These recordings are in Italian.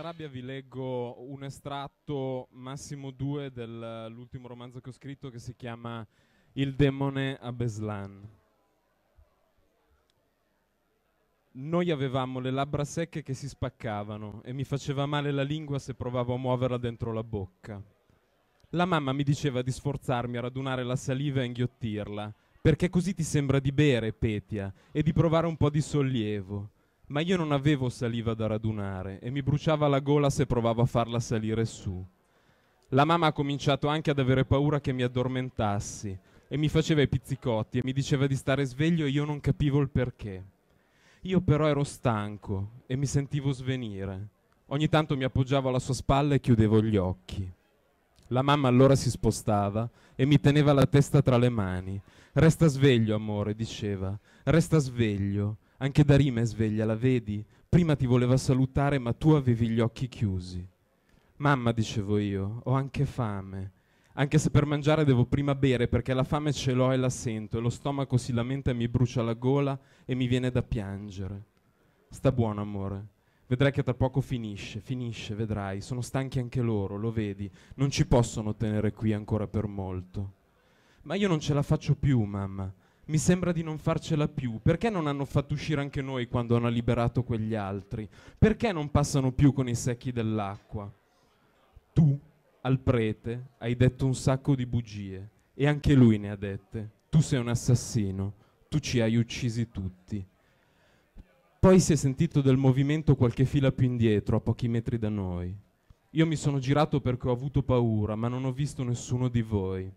rabbia vi leggo un estratto, massimo due, dell'ultimo romanzo che ho scritto che si chiama Il demone a Beslan. Noi avevamo le labbra secche che si spaccavano e mi faceva male la lingua se provavo a muoverla dentro la bocca. La mamma mi diceva di sforzarmi a radunare la saliva e inghiottirla, perché così ti sembra di bere, Petia, e di provare un po' di sollievo ma io non avevo saliva da radunare e mi bruciava la gola se provavo a farla salire su. La mamma ha cominciato anche ad avere paura che mi addormentassi e mi faceva i pizzicotti e mi diceva di stare sveglio e io non capivo il perché. Io però ero stanco e mi sentivo svenire. Ogni tanto mi appoggiavo alla sua spalla e chiudevo gli occhi. La mamma allora si spostava e mi teneva la testa tra le mani. Resta sveglio, amore, diceva. Resta sveglio. Anche Darima è sveglia, la vedi? Prima ti voleva salutare, ma tu avevi gli occhi chiusi. Mamma, dicevo io, ho anche fame. Anche se per mangiare devo prima bere, perché la fame ce l'ho e la sento, e lo stomaco si lamenta e mi brucia la gola e mi viene da piangere. Sta buono, amore. Vedrai che tra poco finisce, finisce, vedrai. Sono stanchi anche loro, lo vedi. Non ci possono tenere qui ancora per molto. Ma io non ce la faccio più, mamma mi sembra di non farcela più, perché non hanno fatto uscire anche noi quando hanno liberato quegli altri? Perché non passano più con i secchi dell'acqua? Tu, al prete, hai detto un sacco di bugie e anche lui ne ha dette. Tu sei un assassino, tu ci hai uccisi tutti. Poi si è sentito del movimento qualche fila più indietro, a pochi metri da noi. Io mi sono girato perché ho avuto paura, ma non ho visto nessuno di voi.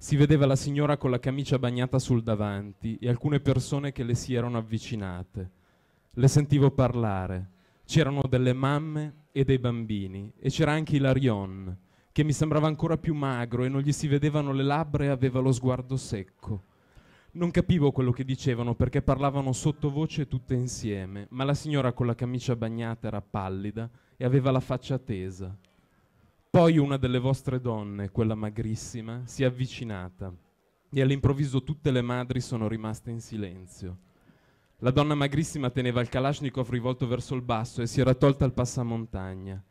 Si vedeva la signora con la camicia bagnata sul davanti e alcune persone che le si erano avvicinate. Le sentivo parlare. C'erano delle mamme e dei bambini e c'era anche Ilarion, che mi sembrava ancora più magro e non gli si vedevano le labbra e aveva lo sguardo secco. Non capivo quello che dicevano perché parlavano sottovoce tutte insieme, ma la signora con la camicia bagnata era pallida e aveva la faccia tesa. Poi una delle vostre donne, quella magrissima, si è avvicinata e all'improvviso tutte le madri sono rimaste in silenzio. La donna magrissima teneva il Kalashnikov rivolto verso il basso e si era tolta il passamontagna.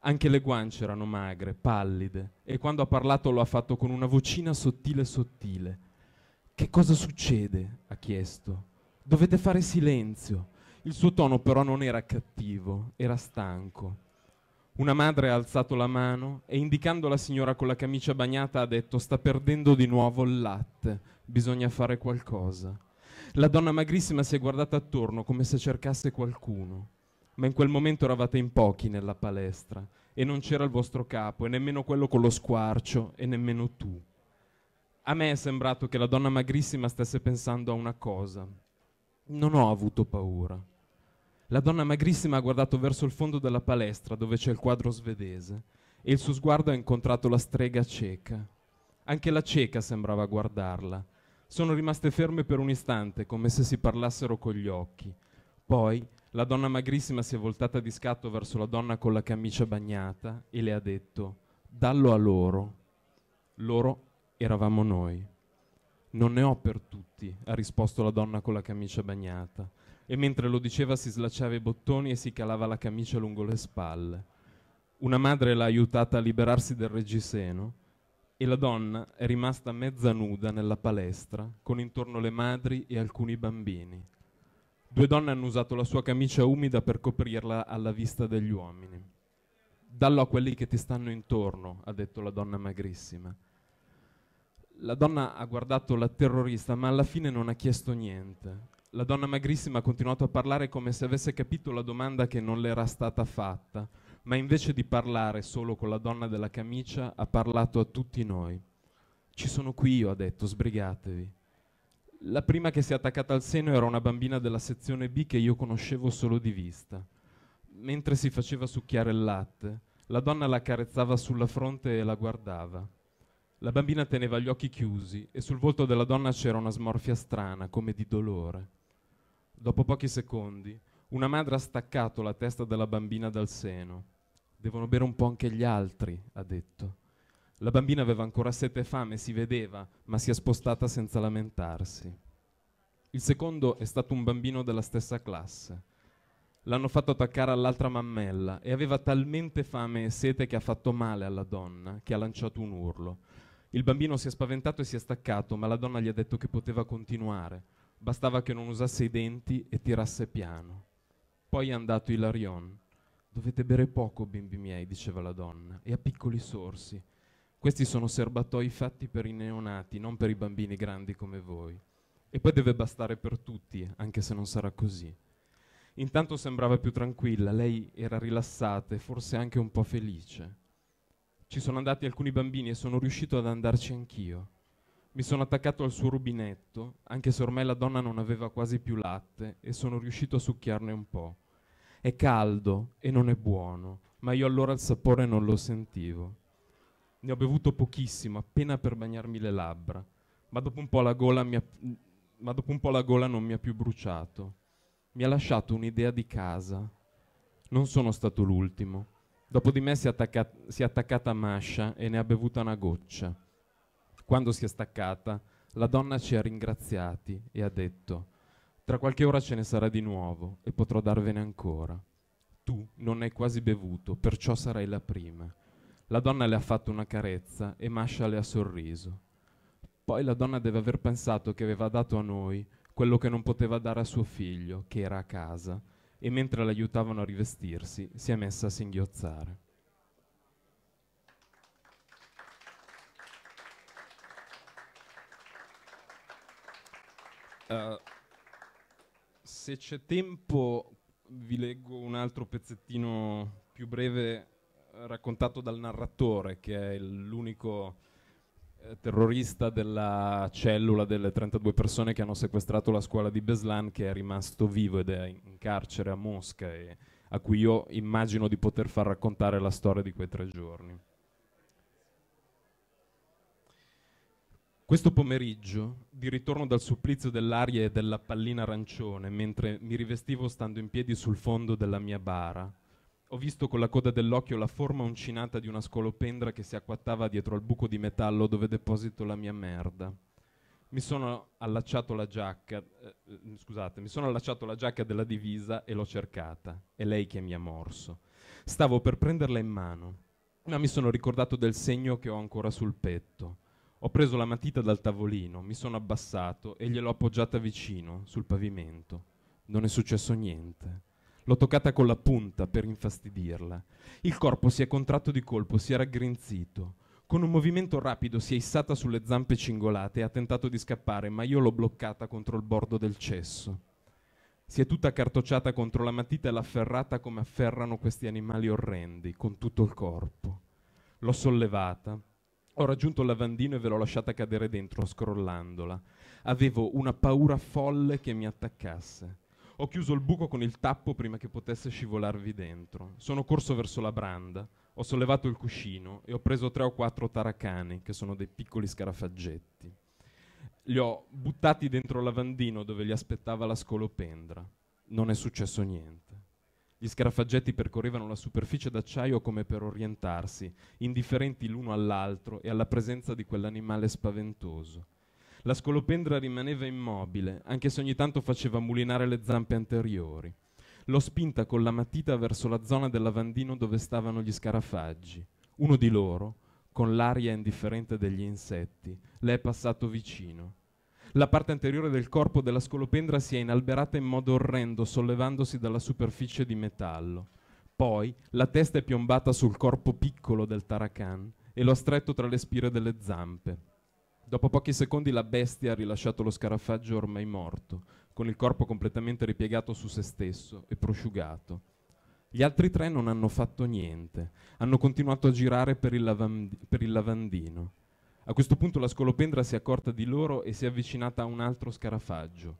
Anche le guance erano magre, pallide, e quando ha parlato lo ha fatto con una vocina sottile sottile. Che cosa succede? ha chiesto. Dovete fare silenzio. Il suo tono però non era cattivo, era stanco. Una madre ha alzato la mano e indicando la signora con la camicia bagnata ha detto sta perdendo di nuovo il latte, bisogna fare qualcosa. La donna magrissima si è guardata attorno come se cercasse qualcuno, ma in quel momento eravate in pochi nella palestra e non c'era il vostro capo e nemmeno quello con lo squarcio e nemmeno tu. A me è sembrato che la donna magrissima stesse pensando a una cosa. Non ho avuto paura. La donna magrissima ha guardato verso il fondo della palestra dove c'è il quadro svedese e il suo sguardo ha incontrato la strega cieca. Anche la cieca sembrava guardarla. Sono rimaste ferme per un istante come se si parlassero con gli occhi. Poi la donna magrissima si è voltata di scatto verso la donna con la camicia bagnata e le ha detto Dallo a loro. Loro eravamo noi. Non ne ho per tutti, ha risposto la donna con la camicia bagnata e mentre lo diceva si slacciava i bottoni e si calava la camicia lungo le spalle. Una madre l'ha aiutata a liberarsi del reggiseno e la donna è rimasta mezza nuda nella palestra con intorno le madri e alcuni bambini. Due donne hanno usato la sua camicia umida per coprirla alla vista degli uomini. Dallo a quelli che ti stanno intorno, ha detto la donna magrissima. La donna ha guardato la terrorista, ma alla fine non ha chiesto niente la donna magrissima ha continuato a parlare come se avesse capito la domanda che non le era stata fatta, ma invece di parlare solo con la donna della camicia, ha parlato a tutti noi. Ci sono qui io, ha detto, sbrigatevi. La prima che si è attaccata al seno era una bambina della sezione B che io conoscevo solo di vista. Mentre si faceva succhiare il latte, la donna la carezzava sulla fronte e la guardava. La bambina teneva gli occhi chiusi e sul volto della donna c'era una smorfia strana, come di dolore. Dopo pochi secondi, una madre ha staccato la testa della bambina dal seno. Devono bere un po' anche gli altri, ha detto. La bambina aveva ancora sete e fame, si vedeva, ma si è spostata senza lamentarsi. Il secondo è stato un bambino della stessa classe. L'hanno fatto attaccare all'altra mammella e aveva talmente fame e sete che ha fatto male alla donna, che ha lanciato un urlo. Il bambino si è spaventato e si è staccato, ma la donna gli ha detto che poteva continuare. Bastava che non usasse i denti e tirasse piano. Poi è andato Ilarion. Dovete bere poco, bimbi miei, diceva la donna, e a piccoli sorsi. Questi sono serbatoi fatti per i neonati, non per i bambini grandi come voi. E poi deve bastare per tutti, anche se non sarà così. Intanto sembrava più tranquilla, lei era rilassata e forse anche un po' felice. Ci sono andati alcuni bambini e sono riuscito ad andarci anch'io. Mi sono attaccato al suo rubinetto, anche se ormai la donna non aveva quasi più latte, e sono riuscito a succhiarne un po'. È caldo e non è buono, ma io allora il sapore non lo sentivo. Ne ho bevuto pochissimo, appena per bagnarmi le labbra, ma dopo un po' la gola, ha, ma dopo un po la gola non mi ha più bruciato. Mi ha lasciato un'idea di casa. Non sono stato l'ultimo. Dopo di me si è, attacca- si è attaccata Masha e ne ha bevuta una goccia. Quando si è staccata, la donna ci ha ringraziati e ha detto, tra qualche ora ce ne sarà di nuovo e potrò darvene ancora. Tu non hai quasi bevuto, perciò sarai la prima. La donna le ha fatto una carezza e Masha le ha sorriso. Poi la donna deve aver pensato che aveva dato a noi quello che non poteva dare a suo figlio, che era a casa, e mentre l'aiutavano a rivestirsi si è messa a singhiozzare. Eh, se c'è tempo vi leggo un altro pezzettino più breve eh, raccontato dal narratore che è l'unico eh, terrorista della cellula delle 32 persone che hanno sequestrato la scuola di Beslan che è rimasto vivo ed è in carcere a Mosca e a cui io immagino di poter far raccontare la storia di quei tre giorni. Questo pomeriggio, di ritorno dal supplizio dell'aria e della pallina arancione, mentre mi rivestivo stando in piedi sul fondo della mia bara, ho visto con la coda dell'occhio la forma uncinata di una scolopendra che si acquattava dietro al buco di metallo dove deposito la mia merda. Mi sono allacciato la giacca, eh, eh scusate, mi sono allacciato la giacca della divisa e l'ho cercata. È lei che mi ha morso. Stavo per prenderla in mano, ma mi sono ricordato del segno che ho ancora sul petto ho preso la matita dal tavolino, mi sono abbassato e gliel'ho appoggiata vicino, sul pavimento. Non è successo niente. L'ho toccata con la punta per infastidirla. Il corpo si è contratto di colpo, si è raggrinzito. Con un movimento rapido si è issata sulle zampe cingolate e ha tentato di scappare, ma io l'ho bloccata contro il bordo del cesso. Si è tutta cartocciata contro la matita e l'ha afferrata come afferrano questi animali orrendi, con tutto il corpo. L'ho sollevata, ho raggiunto il lavandino e ve l'ho lasciata cadere dentro, scrollandola. Avevo una paura folle che mi attaccasse. Ho chiuso il buco con il tappo prima che potesse scivolarvi dentro. Sono corso verso la branda, ho sollevato il cuscino e ho preso tre o quattro taracani, che sono dei piccoli scarafaggetti. Li ho buttati dentro il lavandino dove li aspettava la scolopendra. Non è successo niente. Gli scarafaggetti percorrevano la superficie d'acciaio come per orientarsi, indifferenti l'uno all'altro e alla presenza di quell'animale spaventoso. La scolopendra rimaneva immobile, anche se ogni tanto faceva mulinare le zampe anteriori. L'ho spinta con la matita verso la zona del lavandino dove stavano gli scarafaggi. Uno di loro, con l'aria indifferente degli insetti, le è passato vicino. La parte anteriore del corpo della scolopendra si è inalberata in modo orrendo, sollevandosi dalla superficie di metallo. Poi la testa è piombata sul corpo piccolo del tarakan e lo ha stretto tra le spire delle zampe. Dopo pochi secondi la bestia ha rilasciato lo scarafaggio ormai morto, con il corpo completamente ripiegato su se stesso e prosciugato. Gli altri tre non hanno fatto niente, hanno continuato a girare per il, lavand- per il lavandino. A questo punto la scolopendra si è accorta di loro e si è avvicinata a un altro scarafaggio.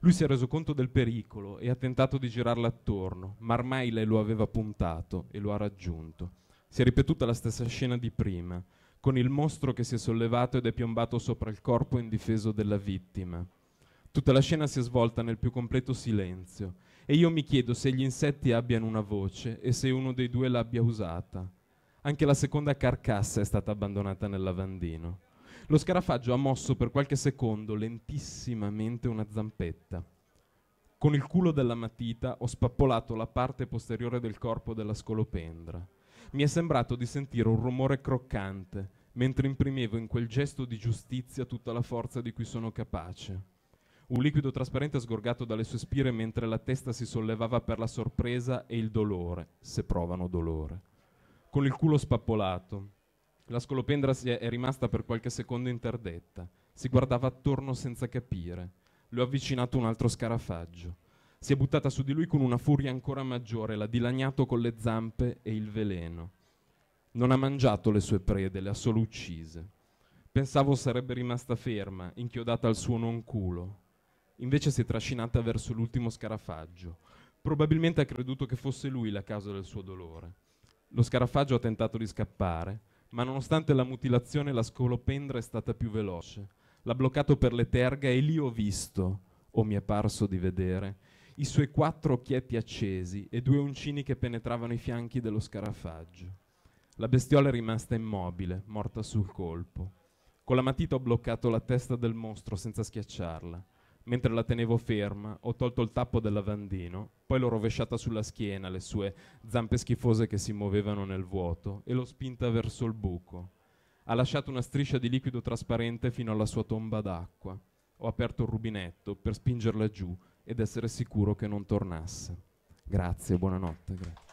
Lui si è reso conto del pericolo e ha tentato di girarla attorno, ma ormai lei lo aveva puntato e lo ha raggiunto. Si è ripetuta la stessa scena di prima, con il mostro che si è sollevato ed è piombato sopra il corpo indifeso della vittima. Tutta la scena si è svolta nel più completo silenzio e io mi chiedo se gli insetti abbiano una voce e se uno dei due l'abbia usata. Anche la seconda carcassa è stata abbandonata nel lavandino. Lo scarafaggio ha mosso per qualche secondo lentissimamente una zampetta. Con il culo della matita ho spappolato la parte posteriore del corpo della scolopendra. Mi è sembrato di sentire un rumore croccante mentre imprimevo in quel gesto di giustizia tutta la forza di cui sono capace. Un liquido trasparente sgorgato dalle sue spire mentre la testa si sollevava per la sorpresa e il dolore, se provano dolore con il culo spappolato. La scolopendra è rimasta per qualche secondo interdetta. Si guardava attorno senza capire. Le ho avvicinato un altro scarafaggio. Si è buttata su di lui con una furia ancora maggiore, l'ha dilaniato con le zampe e il veleno. Non ha mangiato le sue prede, le ha solo uccise. Pensavo sarebbe rimasta ferma, inchiodata al suo non culo. Invece si è trascinata verso l'ultimo scarafaggio. Probabilmente ha creduto che fosse lui la causa del suo dolore. Lo scarafaggio ha tentato di scappare, ma nonostante la mutilazione la scolopendra è stata più veloce. L'ha bloccato per le terga e lì ho visto, o mi è parso di vedere, i suoi quattro occhietti accesi e due uncini che penetravano i fianchi dello scarafaggio. La bestiola è rimasta immobile, morta sul colpo. Con la matita ho bloccato la testa del mostro senza schiacciarla. Mentre la tenevo ferma, ho tolto il tappo del lavandino, poi l'ho rovesciata sulla schiena, le sue zampe schifose che si muovevano nel vuoto, e l'ho spinta verso il buco. Ha lasciato una striscia di liquido trasparente fino alla sua tomba d'acqua. Ho aperto il rubinetto per spingerla giù ed essere sicuro che non tornasse. Grazie, buonanotte. Grazie.